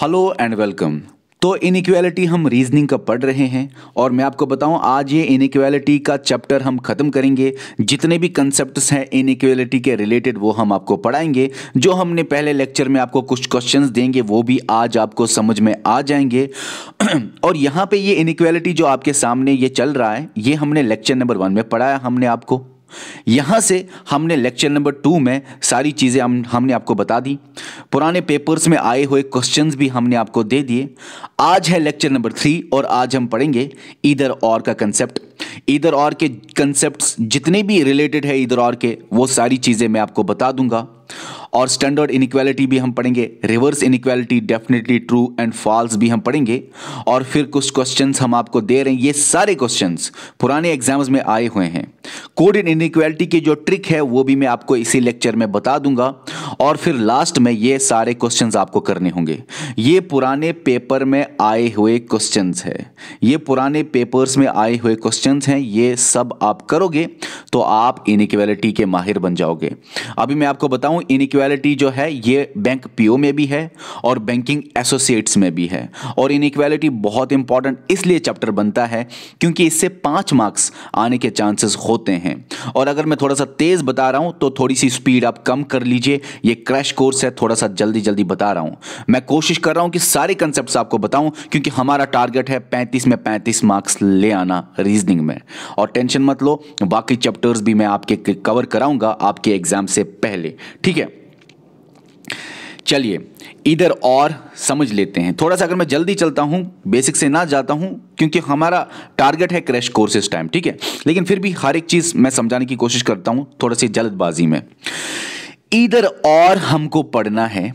Hello and welcome तो inequality हम reasoning का पढ़ रहे हैं और मैं आपको बताऊं आज ये इनिक्वालिटी का चैप्टर हम ख़त्म करेंगे जितने भी कंसेप्ट्स हैं इनिक्वालिटी के रिलेटेड वो हम आपको पढ़ाएंगे जो हमने पहले लेक्चर में आपको कुछ क्वेश्चंस देंगे वो भी आज आपको समझ में आ जाएंगे और यहाँ पे ये इनिक्वालिटी जो आपके सामने ये चल रहा है ये हमने लेक्चर नंबर वन में पढ़ाया हमने आपको यहाँ से हमने लेक्चर नंबर टू में सारी चीज़ें हम हमने आपको बता दी पुराने पेपर्स में आए हुए क्वेश्चंस भी हमने आपको दे दिए आज है लेक्चर नंबर थ्री और आज हम पढ़ेंगे इधर और का कंसेप्ट इधर और के कंसेप्ट जितने भी रिलेटेड है इधर और के वो सारी चीज़ें मैं आपको बता दूंगा और स्टैंडर्ड इनिक्वालिटी भी हम पढ़ेंगे reverse inequality definitely true and false भी हम पढ़ेंगे और फिर कुछ क्वेश्चन हम आपको दे रहे हैं ये सारे क्वेश्चन पुराने एग्जाम्स में आए हुए हैं कोड इन इनिक्वालिटी की जो ट्रिक है वो भी मैं आपको इसी लेक्चर में बता दूंगा और फिर लास्ट में ये सारे क्वेश्चन आपको करने होंगे ये पुराने पेपर में आए हुए क्वेश्चन है ये पुराने पेपर्स में आए हुए क्वेश्चन हैं ये सब आप करोगे तो आप इनिक्वालिटी के माहिर बन जाओगे अभी मैं आपको बताऊं इनिक्वालिटी इनक्वालिटी जो है ये बैंक पीओ में भी है और बैंकिंग एसोसिएट्स में भी है और इनइक्वालिटी बहुत इंपॉर्टेंट इसलिए चैप्टर बनता है क्योंकि इससे पाँच मार्क्स आने के चांसेस होते हैं और अगर मैं थोड़ा सा तेज़ बता रहा हूँ तो थोड़ी सी स्पीड आप कम कर लीजिए ये क्रैश कोर्स है थोड़ा सा जल्दी जल्दी बता रहा हूँ मैं कोशिश कर रहा हूँ कि सारे कंसेप्ट आपको बताऊँ क्योंकि हमारा टारगेट है पैंतीस में पैंतीस मार्क्स ले आना रीजनिंग में और टेंशन मत लो बाकी चैप्टर्स भी मैं आपके कवर कराऊंगा आपके एग्जाम से पहले ठीक है चलिए इधर और समझ लेते हैं थोड़ा सा अगर मैं जल्दी चलता हूँ बेसिक से ना जाता हूँ क्योंकि हमारा टारगेट है क्रैश कोर्सेज टाइम ठीक है लेकिन फिर भी हर एक चीज़ मैं समझाने की कोशिश करता हूँ थोड़ा सी जल्दबाजी में इधर और हमको पढ़ना है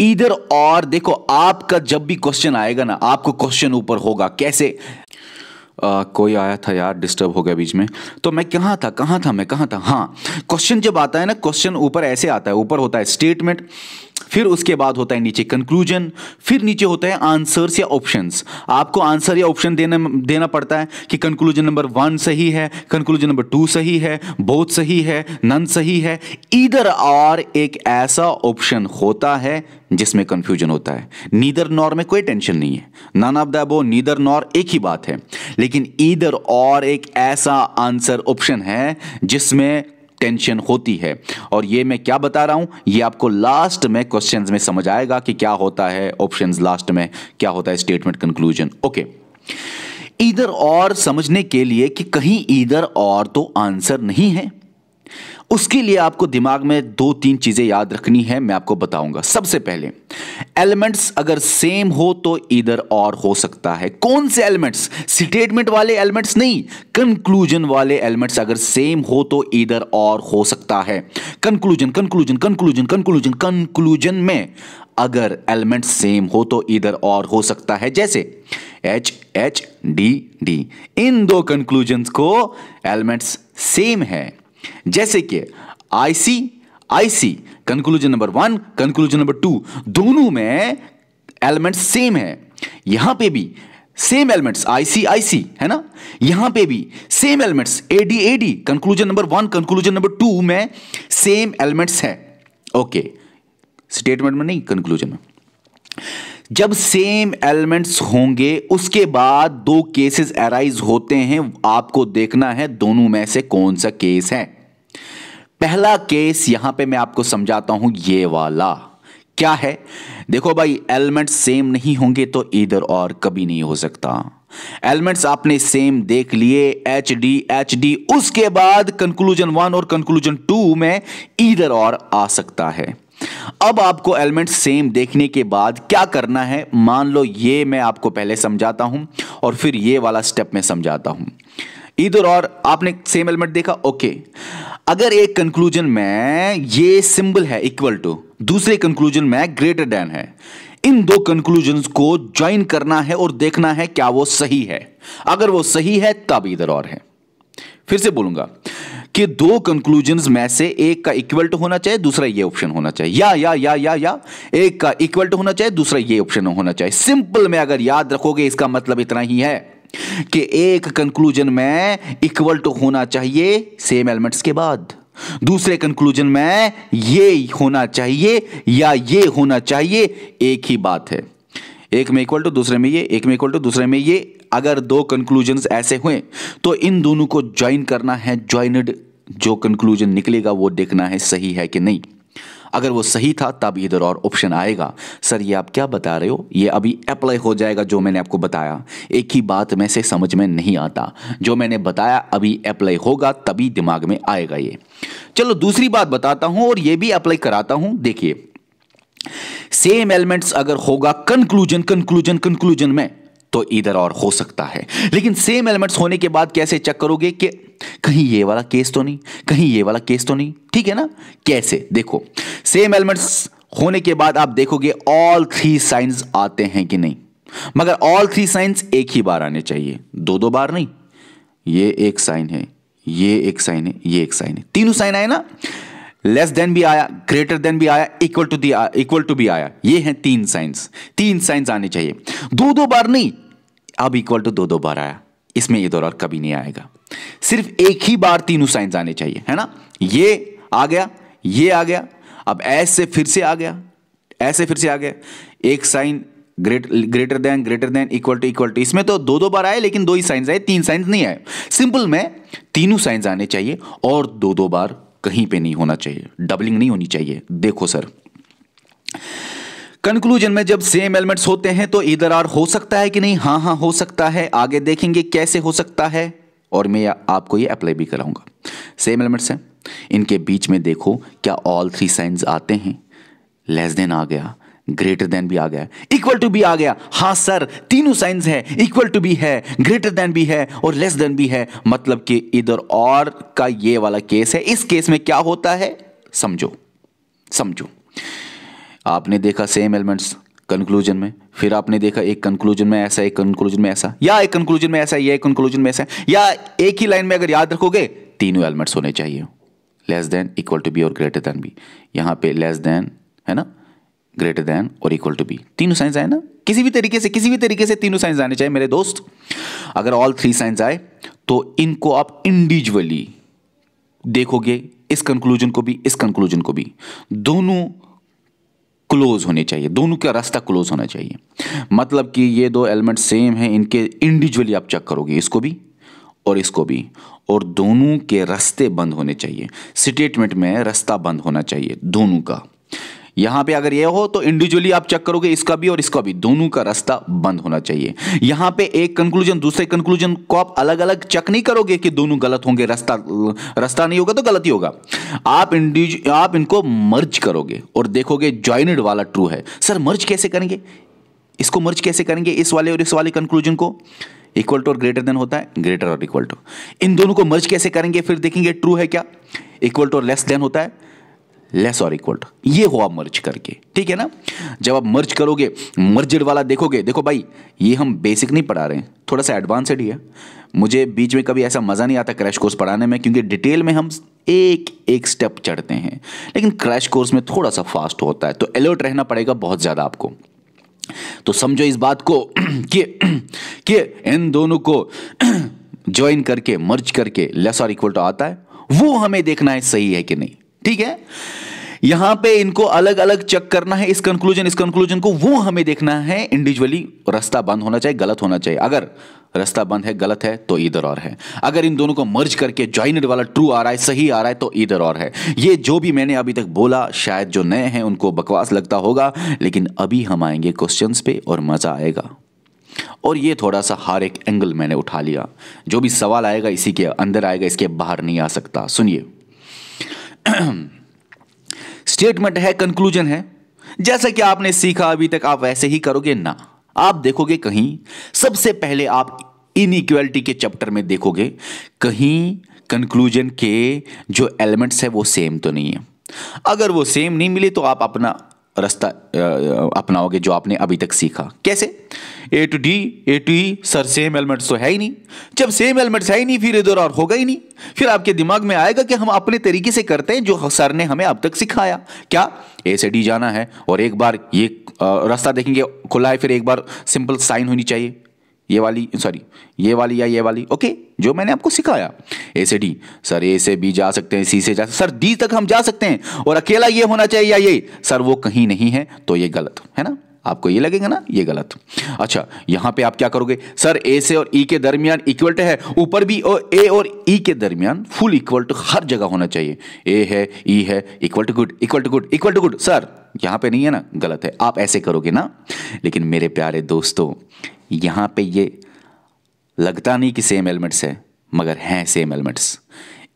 इधर और देखो आपका जब भी क्वेश्चन आएगा ना आपको क्वेश्चन ऊपर होगा कैसे Uh, कोई आया था यार डिस्टर्ब हो गया बीच में तो मैं कहाँ था कहाँ था मैं कहाँ था हाँ क्वेश्चन जब आता है ना क्वेश्चन ऊपर ऐसे आता है ऊपर होता है स्टेटमेंट फिर उसके बाद होता है नीचे कंक्लूजन फिर नीचे होता है आंसर्स या ऑप्शंस आपको आंसर या ऑप्शन देना देना पड़ता है कि कंक्लूजन नंबर वन सही है कंक्लूजन नंबर टू सही है बहुत सही है नन सही है इधर और एक ऐसा ऑप्शन होता है जिसमें कंफ्यूजन होता है नीदर नॉर में कोई टेंशन नहीं है none of the neither nor एक ही बात है लेकिन इधर और एक ऐसा आंसर ऑप्शन है जिसमें टेंशन होती है और ये मैं क्या बता रहा हूँ ये आपको लास्ट में क्वेश्चन में समझ आएगा कि क्या होता है ऑप्शन लास्ट में क्या होता है स्टेटमेंट कंक्लूजन ओके इधर और समझने के लिए कि कहीं इधर और तो आंसर नहीं है उसके लिए आपको दिमाग में दो तीन चीजें याद रखनी है मैं आपको बताऊंगा सबसे पहले एलिमेंट्स अगर सेम हो तो इधर और हो सकता है कौन से एलिमेंट्स स्टेटमेंट वाले एलिमेंट्स नहीं कंक्लूजन वाले एलिमेंट्स अगर सेम हो तो इधर और हो सकता है conclusion conclusion conclusion conclusion conclusion में अगर एलिमेंट सेम हो तो इधर और हो सकता है जैसे एच एच डी डी इन दो कंक्लूजन को एलिमेंट्स सेम है जैसे कि IC IC conclusion number one conclusion number two दोनों में एलिमेंट सेम है यहां पे भी सेम एलिमेंट्स आईसी आईसी है ना यहां पे भी same elements AD AD conclusion number one conclusion number two में सेम एलिमेंट्स है ओके स्टेटमेंट में नहीं कंक्लूजन में जब सेम एलिमेंट्स होंगे उसके बाद दो केसेस अराइज होते हैं आपको देखना है दोनों में से कौन सा केस है पहला केस यहां पे मैं आपको समझाता हूं ये वाला क्या है देखो भाई एलिमेंट्स सेम नहीं होंगे तो इधर और कभी नहीं हो सकता एलिमेंट्स आपने सेम देख लिए एच डी एच डी उसके बाद कंक्लूजन वन और कंक्लूजन टू में इधर और आ सकता है अब आपको एलिमेंट सेम देखने के बाद क्या करना है मान लो ये मैं आपको पहले समझाता हूं और फिर ये वाला स्टेप में समझाता हूं इधर और आपने सेम एलिमेंट देखा ओके अगर एक कंक्लूजन में ये सिंबल है इक्वल टू दूसरे कंक्लूजन में ग्रेटर देन है इन दो कंक्लूजन को ज्वाइन करना है और देखना है क्या वो सही है अगर वो सही है तब इधर और है फिर से बोलूंगा कि दो कंक्लूजन में से एक का इक्वल टू होना चाहिए दूसरा ये ऑप्शन होना चाहिए या या या या या एक का इक्वल टू होना चाहिए दूसरा ये ऑप्शन होना चाहिए सिंपल में अगर याद रखोगे इसका मतलब इतना ही है कि एक कंक्लूजन में इक्वल टू होना चाहिए सेम एलिमेंट्स के बाद दूसरे कंक्लूजन में ये होना चाहिए या ये होना चाहिए एक ही बात है एक में इक्वल टू दूसरे में ये एक में इक्वल टू दूसरे में ये अगर दो कंक्लूजन ऐसे हुए तो इन दोनों को ज्वाइन करना है ज्वाइनड जो कंक्लूजन निकलेगा वो देखना है सही है कि नहीं अगर वो सही था तब इधर और ऑप्शन आएगा सर ये आप क्या बता रहे हो ये अभी अप्लाई हो जाएगा जो मैंने आपको बताया एक ही बात में से समझ में नहीं आता जो मैंने बताया अभी अप्लाई होगा तभी दिमाग में आएगा ये चलो दूसरी बात बताता हूँ और ये भी अप्लाई कराता हूँ देखिए सेम एलिमेंट्स अगर होगा कंक्लूजन कंक्लूजन कंक्लूजन में तो इधर और हो सकता है लेकिन सेम एलिमेंट्स होने के बाद कैसे चेक करोगे कि कहीं ये वाला केस तो नहीं कहीं ये वाला केस तो नहीं ठीक है ना कैसे देखो सेम एलिमेंट्स होने के बाद आप देखोगे ऑल थ्री साइंस आते हैं कि नहीं मगर ऑल थ्री साइंस एक ही बार आने चाहिए दो दो बार नहीं ये एक साइन है ये एक साइन है ये एक साइन है तीनों साइन आए ना लेस देन भी आया ग्रेटर देन भी आया equal to the equal to भी आया ये हैं तीन साइंस तीन साइंस आने चाहिए दो दो बार नहीं अब इक्वल टू दो दो बार आया इसमें ये डॉलर कभी नहीं आएगा सिर्फ एक ही बार तीनों साइंस आने चाहिए है ना ये आ गया ये आ गया अब एस से फिर से आ गया ऐसे फिर से आ गया एक sign great greater than greater than equal to equal to इसमें तो दो दो बार आए लेकिन दो ही साइंस आए तीन साइंस नहीं आए सिंपल में तीनों साइंस आने चाहिए और दो दो बार कहीं पे नहीं होना चाहिए डबलिंग नहीं होनी चाहिए देखो सर कंक्लूजन में जब सेम एलिमेंट्स होते हैं तो इधर आर हो सकता है कि नहीं हां हां हो सकता है आगे देखेंगे कैसे हो सकता है और मैं आपको ये अप्लाई भी कराऊंगा सेम एलिमेंट्स हैं इनके बीच में देखो क्या ऑल थ्री साइंस आते हैं लेस देन आ गया ग्रेटर देन भी आ गया इक्वल टू भी आ गया हाँ सर तीनों साइंस है इक्वल टू भी है ग्रेटर देन भी है और लेस देन भी है मतलब कि इधर और का ये वाला केस है इस केस में क्या होता है समझो समझो आपने देखा सेम एलिमेंट्स कंक्लूजन में फिर आपने देखा एक कंक्लूजन में ऐसा एक कंक्लूजन में ऐसा या एक कंक्लूजन में ऐसा या एक कंक्लूजन में ऐसा या एक ही लाइन में अगर याद रखोगे तीनों एलिमेंट्स होने चाहिए less than equal to B और ग्रेटर देन बी यहाँ पे लेस देन है ना ग्रेटर देन और इक्वल टू बी तीनों साइंस आए ना किसी भी तरीके से किसी भी तरीके से तीनों साइंस आने चाहिए मेरे दोस्त अगर ऑल थ्री साइंस आए तो इनको आप इंडिविजुअली देखोगे इस कंक्लूजन को भी इस कंक्लूजन को भी दोनों क्लोज होने चाहिए दोनों का रास्ता क्लोज होना चाहिए मतलब कि ये दो एलिमेंट सेम हैं इनके इंडिविजुअली आप चेक करोगे इसको भी और इसको भी और दोनों के रास्ते बंद होने चाहिए स्टेटमेंट में रास्ता बंद होना चाहिए दोनों का यहां पे अगर ये हो तो इंडिविजुअली आप चेक करोगे इसका भी और इसका भी दोनों का रास्ता बंद होना चाहिए यहां पे एक कंक्लूजन दूसरे कंक्लूजन को आप अलग अलग चेक नहीं करोगे कि दोनों गलत होंगे रास्ता रास्ता नहीं होगा तो गलत ही होगा आप आप इनको मर्ज करोगे और देखोगे ज्वाइनड वाला ट्रू है सर मर्ज कैसे करेंगे इसको मर्ज कैसे करेंगे इस वाले और इस वाले कंक्लूजन को इक्वल टू और ग्रेटर देन होता है ग्रेटर और इक्वल टू इन दोनों को मर्ज कैसे करेंगे फिर देखेंगे ट्रू है क्या इक्वल टू और लेस देन होता है लेस और इक्वल टू ये हुआ मर्ज करके ठीक है ना जब आप मर्ज करोगे मर्जड वाला देखोगे देखो भाई ये हम बेसिक नहीं पढ़ा रहे हैं थोड़ा सा एडवांसड ही है मुझे बीच में कभी ऐसा मज़ा नहीं आता क्रैश कोर्स पढ़ाने में क्योंकि डिटेल में हम एक एक स्टेप चढ़ते हैं लेकिन क्रैश कोर्स में थोड़ा सा फास्ट होता है तो अलर्ट रहना पड़ेगा बहुत ज़्यादा आपको तो समझो इस बात को कि कि इन दोनों को ज्वाइन करके मर्ज करके लेस और इक्वल टू आता है वो हमें देखना है सही है कि नहीं ठीक है यहां पे इनको अलग अलग चेक करना है इस कंक्लूजन इस कंक्लूजन को वो हमें देखना है इंडिविजुअली रास्ता बंद होना चाहिए गलत होना चाहिए अगर रास्ता बंद है गलत है तो इधर और है अगर इन दोनों को मर्ज करके ज्वाइनर वाला ट्रू आ रहा है सही आ रहा है तो इधर और है ये जो भी मैंने अभी तक बोला शायद जो नए हैं उनको बकवास लगता होगा लेकिन अभी हम आएंगे क्वेश्चन पे और मजा आएगा और ये थोड़ा सा हर एक एंगल मैंने उठा लिया जो भी सवाल आएगा इसी के अंदर आएगा इसके बाहर नहीं आ सकता सुनिए स्टेटमेंट है कंक्लूजन है जैसा कि आपने सीखा अभी तक आप वैसे ही करोगे ना आप देखोगे कहीं सबसे पहले आप इन के चैप्टर में देखोगे कहीं कंक्लूजन के जो एलिमेंट्स है वो सेम तो नहीं है अगर वो सेम नहीं मिले तो आप अपना रास्ता अपनाओगे जो आपने अभी तक सीखा कैसे A to D A to E sir same elements तो है ही नहीं जब सेम एलिमेंट्स है ही नहीं फिर इधर और होगा ही नहीं फिर आपके दिमाग में आएगा कि हम अपने तरीके से करते हैं जो सर ने हमें अब तक सिखाया क्या ए से डी जाना है और एक बार ये रास्ता देखेंगे खुला है फिर एक बार सिंपल साइन होनी चाहिए ये वाली सॉरी ये वाली या ये वाली ओके जो मैंने आपको सिखाया ए से डी सर ए से बी जा सकते हैं सी से जा सर डी तक हम जा सकते हैं और अकेला ये होना चाहिए या ये सर वो कहीं नहीं है तो ये गलत है ना आपको ये लगेगा ना ये गलत अच्छा यहां पे आप क्या करोगे सर ए से और ई e के दरमियान इक्वल्ट है ऊपर भी और ए और ई e के दरमियान फुल इक्वल टू हर जगह होना चाहिए ए है ई e है equal to good equal to good equal to good sir यहां पे नहीं है ना गलत है आप ऐसे करोगे ना लेकिन मेरे प्यारे दोस्तों यहाँ पे ये लगता नहीं कि सेम एलिमेंट्स है मगर हैं सेम एलिमेंट्स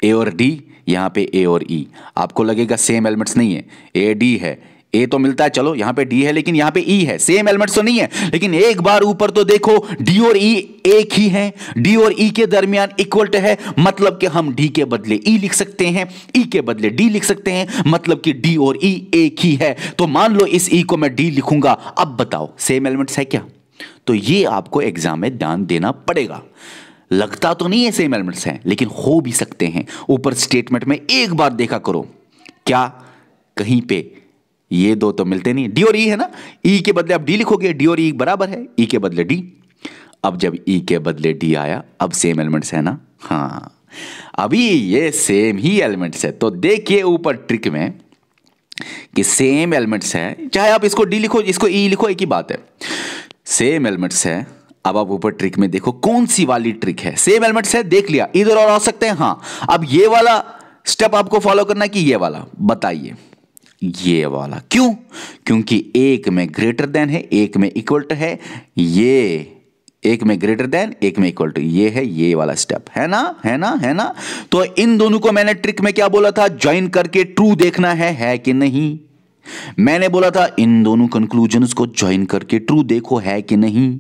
ए और डी यहाँ पे ए और ई e. आपको लगेगा सेम एलिमेंट्स नहीं है ए डी है ए तो मिलता है चलो यहाँ पे डी है लेकिन यहाँ पे ई e है सेम एलिमेंट्स तो नहीं है लेकिन एक बार ऊपर तो देखो डी और ई e एक ही है डी और ई e के दरमियान इक्वल टू है मतलब कि हम डी के बदले ई e लिख सकते हैं ई e के बदले डी लिख सकते हैं मतलब कि डी और ई e एक ही है तो मान लो इस ई को मैं डी लिखूंगा अब बताओ सेम एलिमेंट्स है क्या तो ये आपको एग्जाम में ध्यान देना पड़ेगा लगता तो नहीं है सेम एलिमेंट्स हैं लेकिन हो भी सकते हैं ऊपर स्टेटमेंट में एक बार देखा करो क्या कहीं पे ये दो तो मिलते नहीं डी और ई e है ना ई e के बदले आप डी लिखोगे डी और ई e बराबर है ई e के बदले डी अब जब ई e के बदले डी आया अब सेम एलिमेंट्स है ना हाँ अभी ये सेम ही एलिमेंट्स है तो देखिए ऊपर ट्रिक में कि सेम एलिमेंट्स हैं चाहे आप इसको डी लिखो इसको ई e लिखो एक ही बात है सेम एलिमेंट्स है अब आप ऊपर ट्रिक में देखो कौन सी वाली ट्रिक है सेम एलिमेंट्स है देख लिया इधर और आ सकते हैं हाँ अब ये वाला स्टेप आपको फॉलो करना है कि ये वाला बताइए ये वाला क्यों क्योंकि एक में ग्रेटर देन है एक में इक्वल टू है ये एक में ग्रेटर देन एक में इक्वल टू ये है ये वाला स्टेप है ना है ना है ना तो इन दोनों को मैंने ट्रिक में क्या बोला था ज्वाइन करके ट्रू देखना है है कि नहीं मैंने बोला था इन दोनों कंक्लूजन को ज्वाइन करके ट्रू देखो है कि नहीं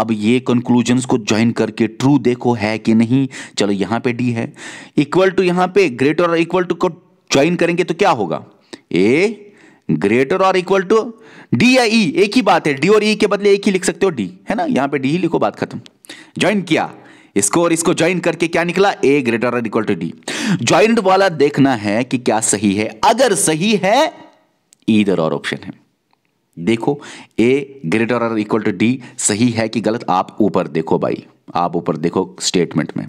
अब ये कंक्लूजन को ज्वाइन करके ट्रू देखो है कि नहीं चलो यहां पे डी है इक्वल टू यहां पे ग्रेटर और इक्वल टू को ज्वाइन करेंगे तो क्या होगा ए ग्रेटर और इक्वल टू डी या ई e? एक ही बात है डी और ई e के बदले एक ही लिख सकते हो डी है ना यहां पे डी ही लिखो बात खत्म ज्वाइन किया इसको और इसको ज्वाइन करके क्या निकला ए ग्रेटर और इक्वल टू डी ज्वाइंट वाला देखना है कि क्या सही है अगर सही है ईदर और ऑप्शन है देखो ए ग्रेटर और इक्वल टू डी सही है कि गलत आप ऊपर देखो भाई आप ऊपर देखो स्टेटमेंट में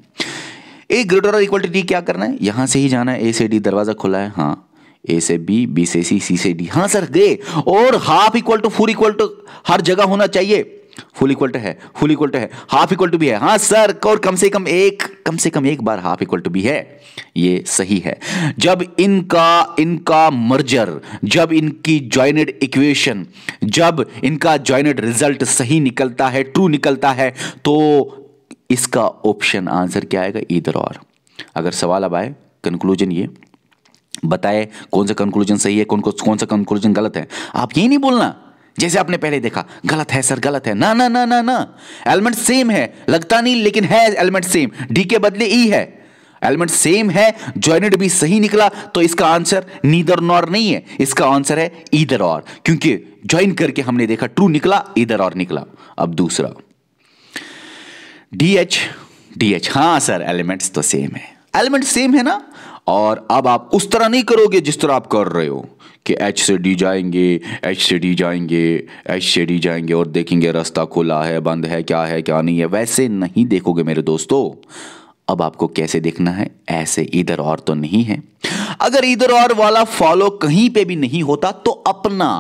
ए ग्रेटर और इक्वल टू डी क्या करना है यहां से ही जाना है ए से डी दरवाजा खुला है हाँ ए से बी बी से सी सी से डी हाँ सर गए और half equal to four equal to हर जगह होना चाहिए फुल इक्वल टू है फुल इक्वल टू है हाफ इक्वल टू भी है हाँ सर और कम से कम एक कम से कम एक बार हाफ इक्वल टू भी है ये सही है जब इनका इनका मर्जर जब इनकी ज्वाइनेड इक्वेशन जब इनका ज्वाइनेड रिजल्ट सही निकलता है ट्रू निकलता है तो इसका ऑप्शन आंसर क्या आएगा इधर और अगर सवाल अब आए कंक्लूजन ये बताए कौन सा कंक्लूजन सही है कौन कौन सा कंक्लूजन गलत है आप ये नहीं बोलना जैसे आपने पहले देखा गलत है सर गलत है ना ना ना ना ना एलिमेंट सेम है लगता नहीं लेकिन है एलिमेंट सेम डी के बदले ई e है एलिमेंट सेम है ज्वाइनड भी सही निकला तो इसका आंसर नीदर नॉर नहीं है इसका आंसर है ईदर और क्योंकि ज्वाइन करके हमने देखा ट्रू निकला इधर और निकला अब दूसरा D H D H sir elements तो सेम है एलिमेंट सेम है ना और अब आप उस तरह नहीं करोगे जिस तरह आप कर रहे हो कि एच से डी जाएंगे एच से डी जाएंगे एच से डी जाएंगे और देखेंगे रास्ता खुला है बंद है क्या है क्या नहीं है वैसे नहीं देखोगे मेरे दोस्तों अब आपको कैसे देखना है ऐसे इधर और तो नहीं है अगर इधर और वाला फॉलो कहीं पे भी नहीं होता तो अपना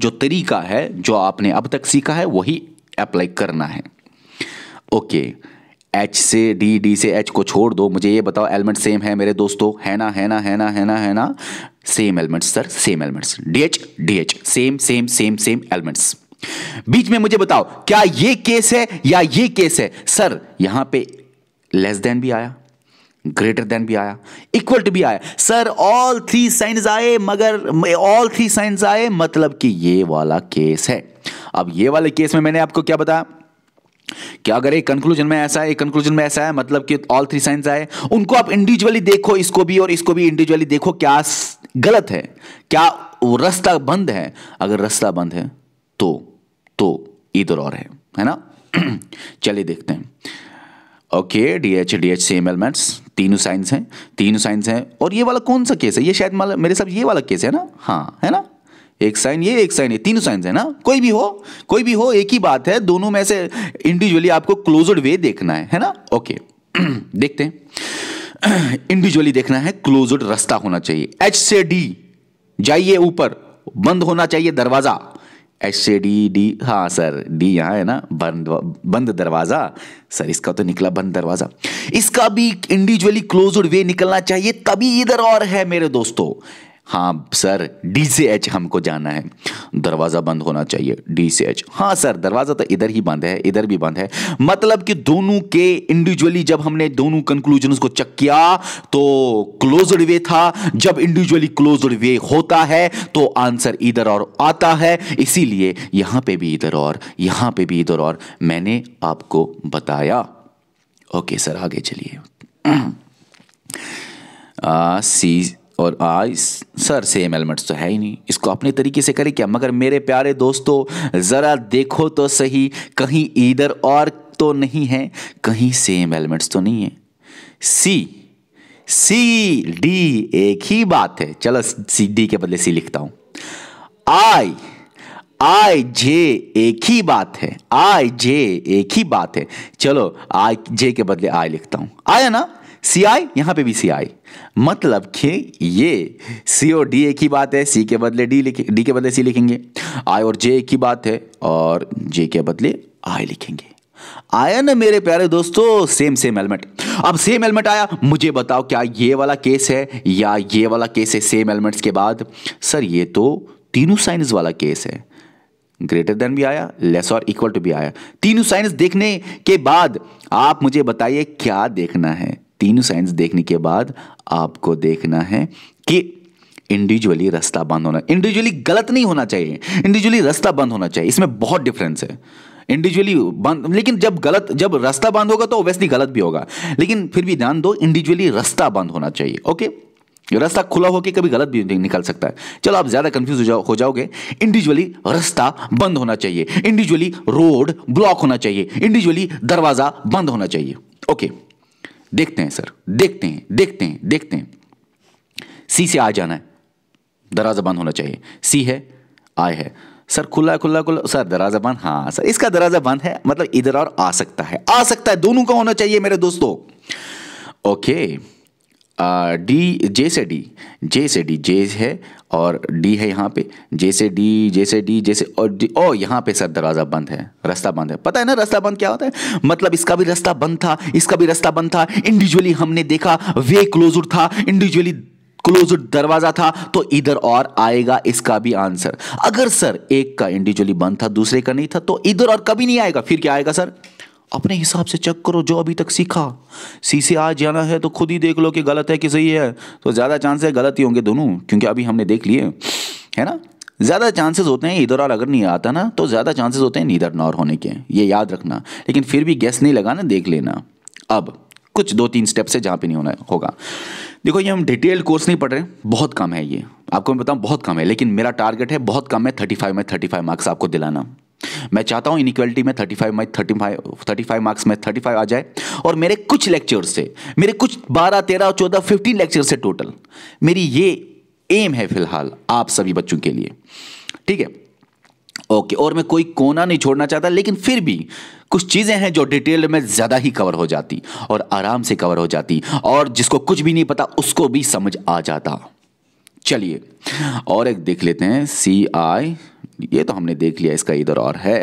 जो तरीका है जो आपने अब तक सीखा है वही अप्लाई करना है ओके okay. एच से डी डी से एच को छोड़ दो मुझे ये बताओ एलिमेंट सेम है मेरे दोस्तों है ना है ना है ना है ना है ना same elements sir same elements D H D H same same same same elements बीच में मुझे बताओ क्या ये केस है या ये केस है सर यहां पे लेस देन भी आया ग्रेटर देन भी आया इक्वल टू भी आया सर ऑल थ्री साइंस आए मगर ऑल थ्री साइंस आए मतलब कि ये वाला केस है अब ये वाले केस में मैंने आपको क्या बताया कि अगर एक कंक्लूजन में ऐसा है एक कंक्लूजन में ऐसा है मतलब कि ऑल थ्री साइंस आए उनको आप इंडिविजुअली देखो इसको भी और इसको भी इंडिविजुअली देखो क्या गलत है क्या रास्ता बंद है अगर रास्ता बंद है तो तो इधर और है है ना चलिए देखते हैं okay D H D H C M तीनों साइंस हैं तीनों साइंस हैं और ये वाला कौन सा केस है ये शायद मेरे साथ ये वाला केस है ना हाँ है ना एक साइन ये एक साइन ये तीनों साइंस है ना कोई भी हो कोई भी हो एक ही बात है दोनों में से इंडिविजुअली आपको क्लोज्ड वे देखना है है ना ओके देखते हैं इंडिविजुअली देखना है क्लोज्ड रास्ता होना चाहिए एच से डी जाइए ऊपर बंद होना चाहिए दरवाजा एच से डी डी हाँ सर डी यहां है ना बंद बंद दरवाज़ा सर इसका तो निकला बंद दरवाज़ा इसका भी इंडिविजुअली क्लोज वे निकलना चाहिए तभी इधर और है मेरे दोस्तों हाँ सर डी से एच हमको जाना है दरवाज़ा बंद होना चाहिए डी से एच हाँ सर दरवाज़ा तो इधर ही बंद है इधर भी बंद है मतलब कि दोनों के इंडिविजुअली जब हमने दोनों कंक्लूजन को चेक किया तो क्लोज्ड वे था जब इंडिविजुअली क्लोज्ड वे होता है तो आंसर इधर और आता है इसीलिए यहाँ पे भी इधर और यहाँ पे भी इधर और मैंने आपको बताया ओके सर आगे चलिए सी और आज सर सेम हेलमेट्स तो है ही नहीं इसको अपने तरीके से करें क्या मगर मेरे प्यारे दोस्तों ज़रा देखो तो सही कहीं इधर और तो नहीं है कहीं सेम हेलमेट्स तो नहीं है सी सी डी एक ही बात है चलो सी डी के बदले सी लिखता हूं आई आई जे एक ही बात है आई जे एक ही बात है चलो आई जे के बदले आई लिखता हूं आया ना सी आई यहां पर भी सी आई मतलब कि ये सी और डी ए की बात है सी के बदले डी लिखे डी के बदले सी लिखेंगे आई और जे की बात है और जे के बदले आई लिखेंगे आया ना मेरे प्यारे दोस्तों सेम सेम हेलमेट अब सेम हेलमेट आया मुझे बताओ क्या ये वाला केस है या ये वाला केस है सेम हेलमेट्स के बाद सर ये तो तीनों साइंस वाला केस है ग्रेटर देन भी आया लेस और इक्वल टू भी आया तीनों साइंस देखने के बाद आप मुझे बताइए क्या देखना है तीनों साइंस देखने के बाद आपको देखना है कि इंडिविजुअली रास्ता बंद होना इंडिविजुअली गलत नहीं होना चाहिए इंडिविजुअली रास्ता बंद होना चाहिए इसमें बहुत डिफरेंस है इंडिविजुअली बंद लेकिन जब गलत जब रास्ता बंद होगा तो ओबियसली गलत भी होगा लेकिन फिर भी ध्यान दो इंडिविजुअली रास्ता बंद होना चाहिए ओके रास्ता खुला होकर कभी गलत भी निकल सकता है चलो आप ज़्यादा कंफ्यूज हो, जाओ, हो जाओगे इंडिविजुअली रास्ता बंद होना चाहिए इंडिविजुअली रोड ब्लॉक होना चाहिए इंडिविजुअली दरवाज़ा बंद होना चाहिए ओके देखते हैं सर देखते हैं देखते हैं देखते हैं सी से आ जाना है दराजा बंद होना चाहिए सी है आय है सर खुला खुला खुला सर दराजा बंद हाँ सर इसका दराजा बंद है मतलब इधर और आ सकता है आ सकता है दोनों का होना चाहिए मेरे दोस्तों ओके डी जे से डी जे से डी जे है और डी है यहाँ पे जे से डी जे से डी जैसे और डी ओ यहाँ पे सर दरवाज़ा बंद है रास्ता बंद है पता है ना रास्ता बंद क्या होता है मतलब इसका भी रास्ता बंद था इसका भी रास्ता बंद था इंडिविजुअली हमने देखा वे क्लोज था इंडिविजुअली क्लोज दरवाजा था तो इधर और आएगा इसका भी आंसर अगर सर एक का इंडिविजुअली बंद था दूसरे का नहीं था तो इधर और कभी नहीं आएगा फिर क्या आएगा सर अपने हिसाब से चेक करो जो अभी तक सीखा सी से आ जाना है तो खुद ही देख लो कि गलत है कि सही है तो ज़्यादा चांस है गलत ही होंगे दोनों क्योंकि अभी हमने देख लिए है ना ज़्यादा चांसेस होते हैं इधर और अगर नहीं आता ना तो ज़्यादा चांसेस होते हैं नीदर नॉर होने के ये याद रखना लेकिन फिर भी गैस नहीं लगाना देख लेना अब कुछ दो तीन स्टेप्स है जहाँ पे नहीं होना होगा देखो ये हम डिटेल कोर्स नहीं पढ़ रहे बहुत कम है ये आपको मैं बताऊँ बहुत कम है लेकिन मेरा टारगेट है बहुत कम है थर्टी फाइव में थर्टी फाइव मार्क्स आपको दिलाना मैं चाहता हूं इनिक्वलिटी में 35 फाइव थर्टी फाइव मार्क्स में थर्टी फाइव आ जाए और मेरे कुछ लेक्चर से मेरे कुछ बारह तेरह चौदह फिफ्टीन लेक्चर से टोटल मेरी ये एम है फिलहाल आप सभी बच्चों के लिए ठीक है ओके और मैं कोई कोना नहीं छोड़ना चाहता लेकिन फिर भी कुछ चीज़ें हैं जो डिटेल में ज़्यादा ही कवर हो जाती और आराम से कवर हो जाती और जिसको कुछ भी नहीं पता उसको भी समझ आ जाता चलिए और एक देख लेते हैं सी आई ये तो हमने देख लिया इसका इधर और है